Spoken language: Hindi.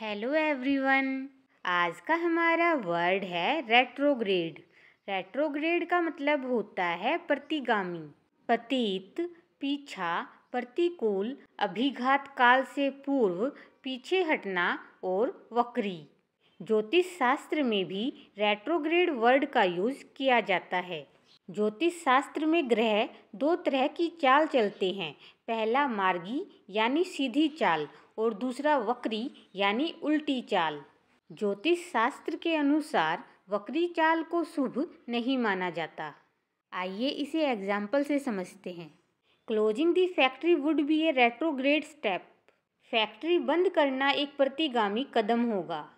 हेलो एवरीवन आज का हमारा वर्ड है रेट्रोग्रेड रेट्रोग्रेड का मतलब होता है प्रतिगामी पतित पीछा प्रतिकूल अभिघात काल से पूर्व पीछे हटना और वक्री ज्योतिष शास्त्र में भी रेट्रोग्रेड वर्ड का यूज़ किया जाता है ज्योतिष शास्त्र में ग्रह दो तरह की चाल चलते हैं पहला मार्गी यानी सीधी चाल और दूसरा वक्री यानी उल्टी चाल ज्योतिष शास्त्र के अनुसार वक्री चाल को शुभ नहीं माना जाता आइए इसे एग्जाम्पल से समझते हैं closing the factory would be a retrograde step factory बंद करना एक प्रतिगामी कदम होगा